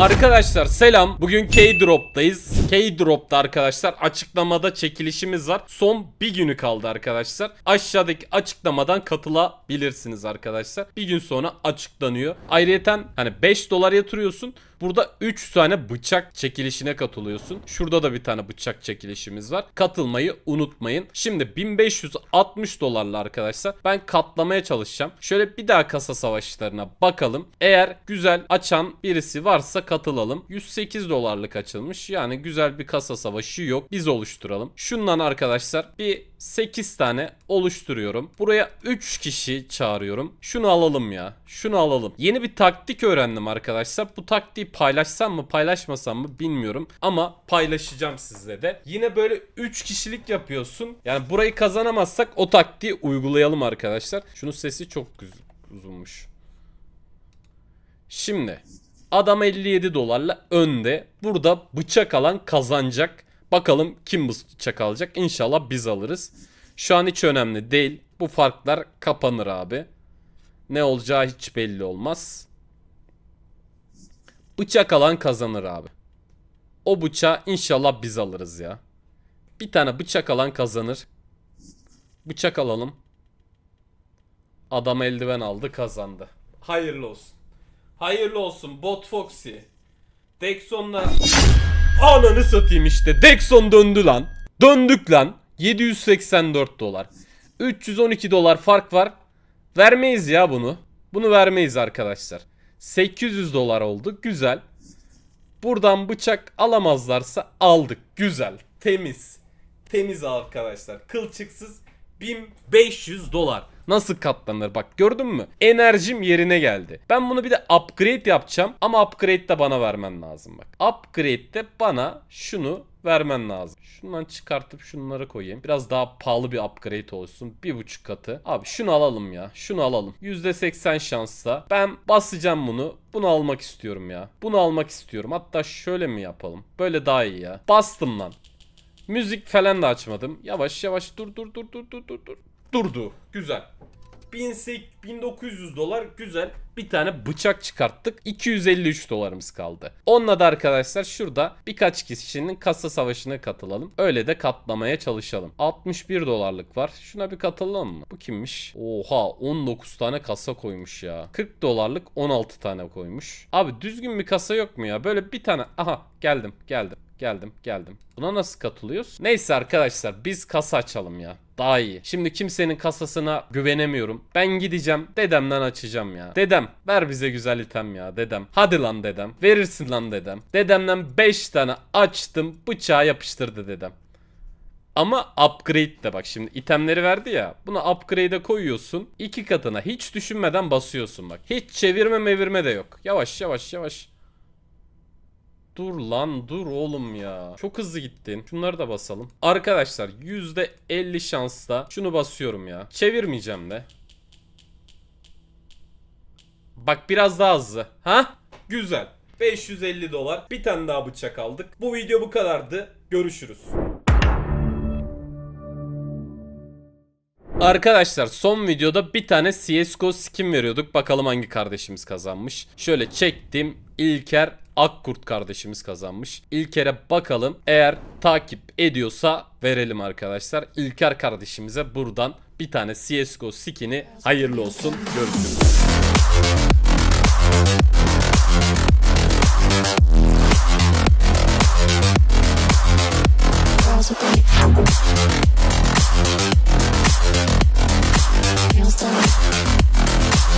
Arkadaşlar selam. Bugün K-Drop'tayız. K-Drop'ta arkadaşlar açıklamada çekilişimiz var. Son bir günü kaldı arkadaşlar. Aşağıdaki açıklamadan katılabilirsiniz arkadaşlar. Bir gün sonra açıklanıyor. Ayrıyeten hani 5 dolar yatırıyorsun. Burada 3 tane bıçak çekilişine katılıyorsun. Şurada da bir tane bıçak çekilişimiz var. Katılmayı unutmayın. Şimdi 1560 dolarla arkadaşlar ben katlamaya çalışacağım. Şöyle bir daha kasa savaşlarına bakalım. Eğer güzel açan birisi varsa katılalım. 108 dolarlık açılmış. Yani güzel bir kasa savaşı yok. Biz oluşturalım. Şundan arkadaşlar bir 8 tane oluşturuyorum. Buraya 3 kişi çağırıyorum. Şunu alalım ya. Şunu alalım. Yeni bir taktik öğrendim arkadaşlar. Bu taktiği paylaşsam mı paylaşmasam mı bilmiyorum. Ama paylaşacağım sizle de. Yine böyle 3 kişilik yapıyorsun. Yani burayı kazanamazsak o taktiği uygulayalım arkadaşlar. Şunun sesi çok uzunmuş. Şimdi adam 57 dolarla önde. Burada bıçak alan kazanacak. Bakalım kim bıçak alacak. İnşallah biz alırız. Şu an hiç önemli değil. Bu farklar kapanır abi. Ne olacağı hiç belli olmaz. Bıçak alan kazanır abi. O bıçağı inşallah biz alırız ya. Bir tane bıçak alan kazanır. Bıçak alalım. Adam eldiven aldı kazandı. Hayırlı olsun. Hayırlı olsun Bot Foxy. Dexon'la... Ananı satayım işte. Dexon döndü lan. Döndük lan. 784 dolar. 312 dolar fark var. Vermeyiz ya bunu. Bunu vermeyiz arkadaşlar. 800 dolar oldu. Güzel. Buradan bıçak alamazlarsa aldık. Güzel. Temiz. Temiz arkadaşlar. Kılçıksız 1500 dolar. Nasıl katlanır bak gördün mü? Enerjim yerine geldi. Ben bunu bir de upgrade yapacağım ama upgrade de bana vermen lazım bak. Upgrade de bana şunu vermen lazım. Şundan çıkartıp şunları koyayım. Biraz daha pahalı bir upgrade olsun. Bir buçuk katı. Abi şunu alalım ya. Şunu alalım. %80 şansla. Ben basacağım bunu. Bunu almak istiyorum ya. Bunu almak istiyorum. Hatta şöyle mi yapalım? Böyle daha iyi ya. Bastım lan. Müzik falan da açmadım. Yavaş yavaş dur dur dur dur dur dur dur. Durdu. Güzel. 1900 dolar güzel bir tane bıçak çıkarttık. 253 dolarımız kaldı. Onunla da arkadaşlar şurada birkaç kişinin kasa savaşına katılalım. Öyle de katlamaya çalışalım. 61 dolarlık var. Şuna bir katılalım mı? Bu kimmiş? Oha 19 tane kasa koymuş ya. 40 dolarlık 16 tane koymuş. Abi düzgün bir kasa yok mu ya? Böyle bir tane. Aha geldim geldim geldim geldim. Buna nasıl katılıyoruz? Neyse arkadaşlar biz kasa açalım ya daha iyi. Şimdi kimsenin kasasına güvenemiyorum. Ben gideceğim dedemden açacağım ya. Dedem Ver bize güzel item ya dedem. Hadi lan dedem. Verirsin lan dedem. Dedemden 5 tane açtım bıçağa yapıştırdı dedem. Ama upgrade de bak şimdi itemleri verdi ya. Bunu upgrade'e koyuyorsun. iki katına hiç düşünmeden basıyorsun bak. Hiç çevirme mevirme de yok. Yavaş yavaş yavaş. Dur lan dur oğlum ya. Çok hızlı gittin. Şunları da basalım. Arkadaşlar %50 şansla şunu basıyorum ya. Çevirmeyeceğim de. Bak biraz daha hızlı. Ha? Güzel. 550 dolar. Bir tane daha bıçak aldık. Bu video bu kadardı. Görüşürüz. Arkadaşlar son videoda bir tane CSGO skin veriyorduk. Bakalım hangi kardeşimiz kazanmış. Şöyle çektim. İlker Akkurt kardeşimiz kazanmış. İlker'e bakalım. Eğer takip ediyorsa verelim arkadaşlar. İlker kardeşimize buradan bir tane CSGO skin'i hayırlı olsun. Görüşürüz. Thank you.